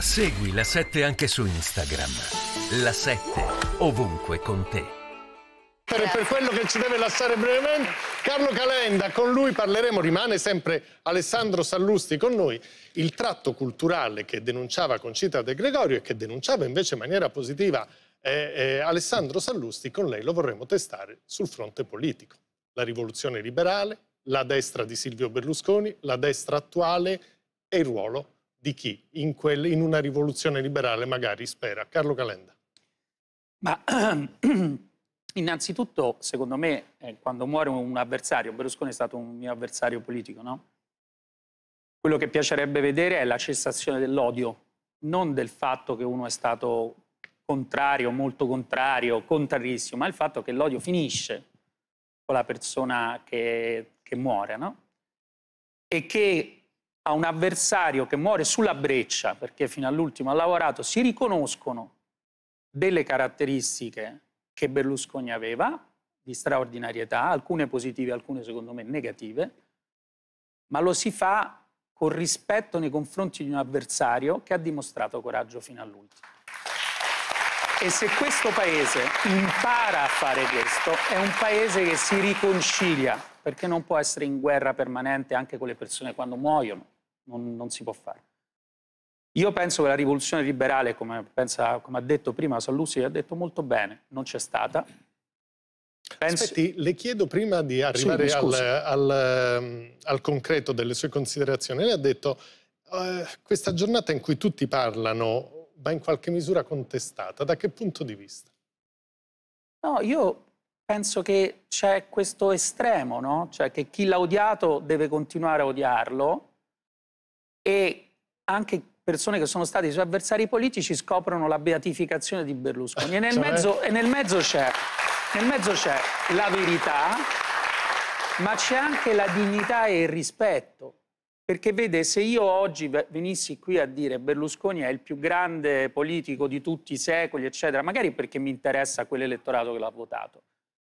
Segui la 7 anche su Instagram. La 7 ovunque con te. Per quello che ci deve lasciare brevemente, Carlo Calenda, con lui parleremo, rimane sempre Alessandro Sallusti con noi, il tratto culturale che denunciava Concita De Gregorio e che denunciava invece in maniera positiva eh, eh, Alessandro Sallusti, con lei lo vorremmo testare sul fronte politico. La rivoluzione liberale, la destra di Silvio Berlusconi, la destra attuale e il ruolo di chi in, quel, in una rivoluzione liberale magari spera. Carlo Calenda. Ma innanzitutto, secondo me, eh, quando muore un avversario, Berlusconi è stato un mio avversario politico, no? Quello che piacerebbe vedere è la cessazione dell'odio, non del fatto che uno è stato contrario, molto contrario, contrarissimo, ma il fatto che l'odio finisce con la persona che, che muore, no? E che a un avversario che muore sulla breccia perché fino all'ultimo ha lavorato, si riconoscono delle caratteristiche che Berlusconi aveva di straordinarietà, alcune positive, alcune secondo me negative, ma lo si fa con rispetto nei confronti di un avversario che ha dimostrato coraggio fino all'ultimo. E se questo paese impara a fare questo, è un paese che si riconcilia perché non può essere in guerra permanente anche con le persone quando muoiono, non, non si può fare. Io penso che la rivoluzione liberale, come, pensa, come ha detto prima Sallusti, ha detto molto bene, non c'è stata. Penso... Aspetti, le chiedo prima di arrivare sì, al, al, al, concreto delle sue considerazioni. Lei ha detto eh, questa giornata in cui tutti parlano va in qualche misura contestata. Da che punto di vista? No, io penso che c'è questo estremo, no? Cioè che chi l'ha odiato deve continuare a odiarlo e anche persone che sono stati suoi avversari politici scoprono la beatificazione di Berlusconi. E nel cioè... mezzo, e nel mezzo c'è la verità, ma c'è anche la dignità e il rispetto. Perché vede, se io oggi venissi qui a dire Berlusconi è il più grande politico di tutti i secoli, eccetera, magari perché mi interessa quell'elettorato che l'ha votato,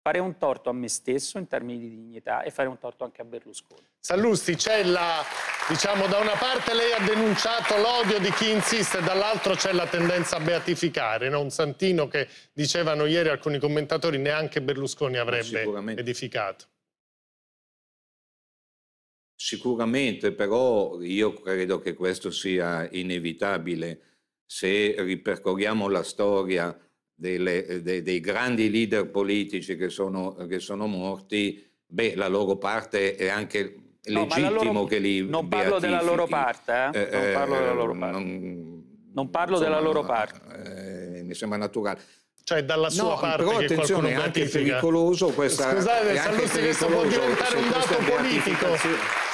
fare un torto a me stesso in termini di dignità e fare un torto anche a Berlusconi. Sallusti, c'è la, diciamo, da una parte lei ha denunciato l'odio di chi insiste, dall'altro c'è la tendenza a beatificare, no? un santino che dicevano ieri alcuni commentatori neanche Berlusconi avrebbe edificato. Sicuramente, però io credo che questo sia inevitabile. Se ripercorriamo la storia delle, eh, de, dei grandi leader politici che sono, eh, che sono morti, beh, la loro parte è anche legittimo no, loro, che li non parlo della loro parte eh. eh? non parlo della loro parte non, non parlo insomma, della loro parte eh, mi sembra naturale cioè dalla sua no, parte però attenzione è anche pericoloso questa scusate Sallusti questo può diventare un dato politico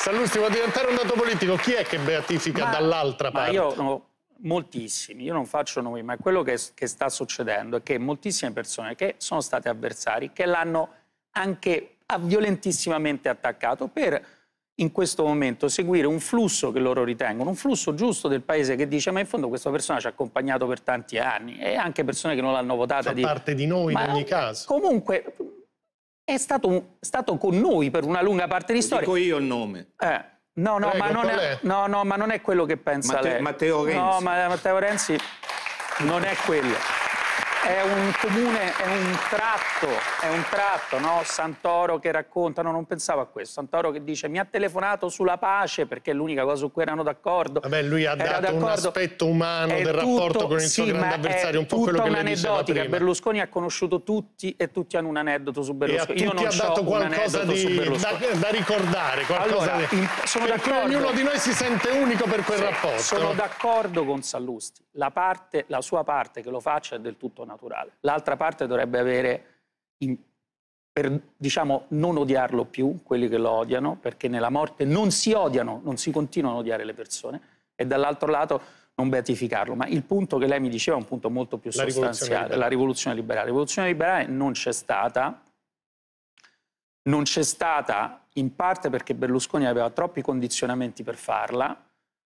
Sallusti può diventare un dato politico chi è che beatifica dall'altra parte? io no moltissimi, io non faccio nomi, ma quello che, che sta succedendo è che moltissime persone che sono state avversari, che l'hanno anche violentissimamente attaccato per in questo momento seguire un flusso che loro ritengono, un flusso giusto del paese che dice ma in fondo questa persona ci ha accompagnato per tanti anni e anche persone che non l'hanno votata. Fa di... parte di noi ma in ogni caso. Comunque è stato, stato, con noi per una lunga parte di storia. Dico io il nome. Eh No no, Prego, è, no, no, ma non è, quello che pensa Matteo, lei. Matteo Renzi. No, ma Matteo Renzi non è quello è un comune, è un tratto, è un tratto, no? Santoro che racconta, no, non pensavo a questo, Santoro che dice mi ha telefonato sulla pace perché è l'unica cosa su cui erano d'accordo. Vabbè, lui ha dato un aspetto umano è del tutto, rapporto con il suo grande avversario, un po' quello che lei diceva prima. Berlusconi ha conosciuto tutti e tutti hanno un aneddoto su Berlusconi. Io non ha dato qualcosa di, da, da, ricordare, qualcosa allora, di, sono per ognuno di noi si sente unico per quel sì, rapporto. Sono d'accordo con Sallusti la, parte, la sua parte che lo faccia è del tutto naturale. L'altra parte dovrebbe avere, in, per diciamo, non odiarlo più, quelli che lo odiano, perché nella morte non si odiano, non si continuano a odiare le persone, e dall'altro lato non beatificarlo. Ma il punto che lei mi diceva è un punto molto più sostanziale, la rivoluzione liberale. La rivoluzione liberale, la rivoluzione liberale non c'è stata, non c'è stata in parte perché Berlusconi aveva troppi condizionamenti per farla,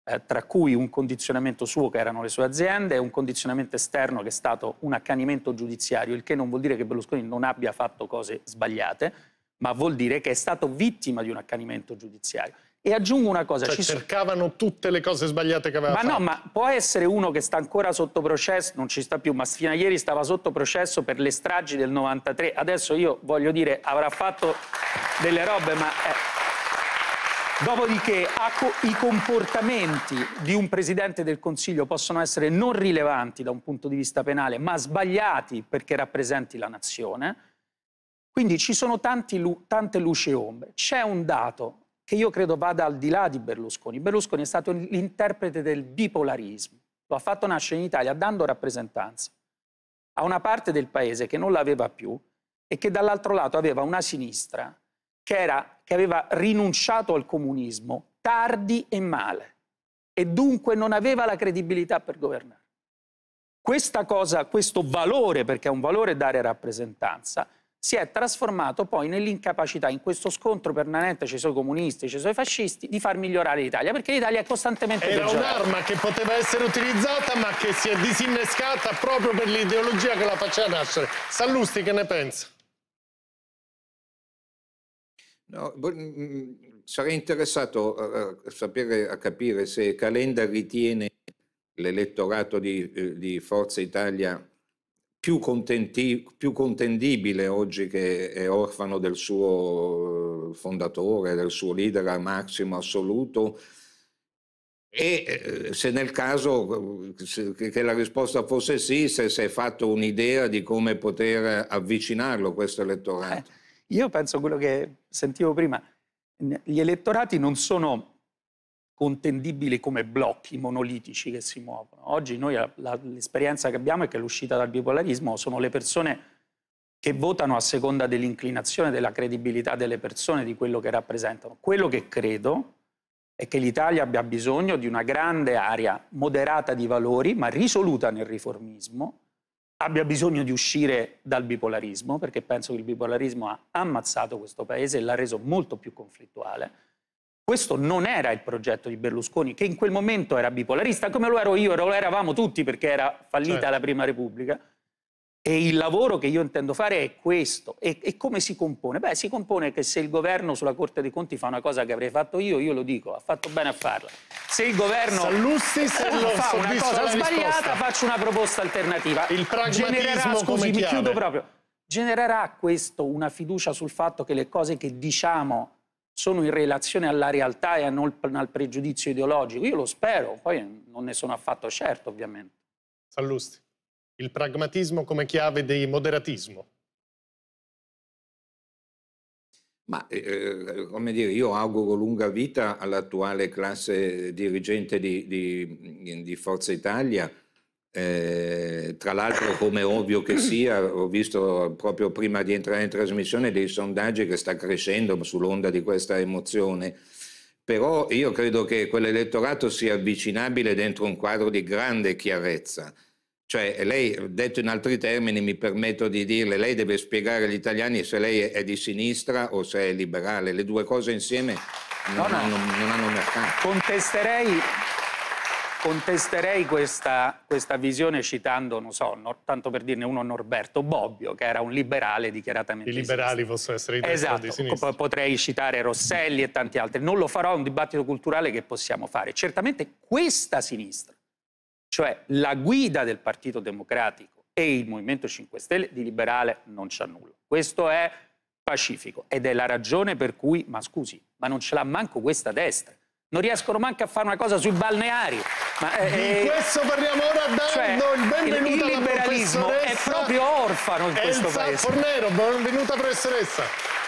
eh, tra cui un condizionamento suo che erano le sue aziende e un condizionamento esterno che è stato un accanimento giudiziario, il che non vuol dire che Berlusconi non abbia fatto cose sbagliate, ma vuol dire che è stato vittima di un accanimento giudiziario. E aggiungo una cosa. Cioè, ci cercavano tutte le cose sbagliate che aveva ma fatto. Ma no, ma può essere uno che sta ancora sotto processo, non ci sta più, ma fino a ieri stava sotto processo per le stragi del 93. Adesso io voglio dire, avrà fatto delle robe, ma... Eh... Dopodiché i comportamenti di un Presidente del Consiglio possono essere non rilevanti da un punto di vista penale, ma sbagliati perché rappresenti la nazione. Quindi ci sono tanti, tante luci e ombre. C'è un dato che io credo vada al di là di Berlusconi. Berlusconi è stato l'interprete del bipolarismo. Lo ha fatto nascere in Italia dando rappresentanza a una parte del paese che non l'aveva più e che dall'altro lato aveva una sinistra che era che aveva rinunciato al comunismo tardi e male e dunque non aveva la credibilità per governare. Questa cosa, questo valore, perché è un valore dare rappresentanza, si è trasformato poi nell'incapacità, in questo scontro permanente ci sono i comunisti, ci sono i fascisti, di far migliorare l'Italia, perché l'Italia è costantemente Era un'arma che poteva essere utilizzata ma che si è disinnescata proprio per l'ideologia che la faceva nascere. Sallusti che ne pensa? No, mm, mm, sarei interessato a, eh, a eh, sapere, a capire se Calenda ritiene l'elettorato di, eh, di Forza Italia più, più, contendibile oggi che è orfano del suo fondatore, del suo leader al massimo assoluto. E se nel caso se, che la risposta fosse sì, se si è fatto un'idea di come poter avvicinarlo questo elettorato. Eh. Io penso quello che sentivo prima, gli elettorati non sono contendibili come blocchi monolitici che si muovono. Oggi noi l'esperienza che abbiamo è che l'uscita dal bipolarismo sono le persone che votano a seconda dell'inclinazione, della credibilità delle persone, di quello che rappresentano. Quello che credo è che l'Italia abbia bisogno di una grande area moderata di valori, ma risoluta nel riformismo, abbia bisogno di uscire dal bipolarismo, perché penso che il bipolarismo ha ammazzato questo paese e l'ha reso molto più conflittuale. Questo non era il progetto di Berlusconi, che in quel momento era bipolarista, come lo ero io, lo eravamo tutti perché era fallita certo. la Prima Repubblica. E il lavoro che io intendo fare è questo. E, e, come si compone? Beh, si compone che se il governo sulla Corte dei Conti fa una cosa che avrei fatto io, io lo dico, ha fatto bene a farla. Se il governo Sallussi, se fa una cosa sbagliata, faccio una proposta alternativa. Il pragmatismo, scusi, mi chiudo proprio, genererà questo una fiducia sul fatto che le cose che diciamo sono in relazione alla realtà e non al pregiudizio ideologico? Io lo spero, poi non ne sono affatto certo, ovviamente. Sallusti. Il pragmatismo come chiave di moderatismo. Ma eh, eh, come dire, io auguro lunga vita all'attuale classe dirigente di, di, di Forza Italia. Eh, tra l'altro, come ovvio che sia, ho visto proprio prima di entrare in trasmissione dei sondaggi che sta crescendo sull'onda di questa emozione. Però io credo che quell'elettorato sia avvicinabile dentro un quadro di grande chiarezza. Cioè lei, detto in altri termini, mi permetto di dirle, lei deve spiegare agli italiani se lei è di sinistra o se è liberale. Le due cose insieme non, no, no. non, non hanno mercato. Contesterei, contesterei questa, questa, visione citando, non so, no, tanto per dirne uno, Norberto Bobbio, che era un liberale dichiaratamente. I liberali possono essere di destra esatto, o di esatto, sinistra. Potrei citare Rosselli e tanti altri. Non lo farò, è un dibattito culturale che possiamo fare. Certamente questa sinistra cioè la guida del Partito Democratico e il Movimento 5 Stelle di liberale non c'ha nulla. Questo è pacifico ed è la ragione per cui, ma scusi, ma non ce l'ha manco questa destra. Non riescono manco a fare una cosa sui balneari. Ma, eh, Di eh, questo parliamo ora dando cioè, il benvenuto il liberalismo alla liberalismo è proprio orfano in questo paese. Fornero, benvenuta professoressa.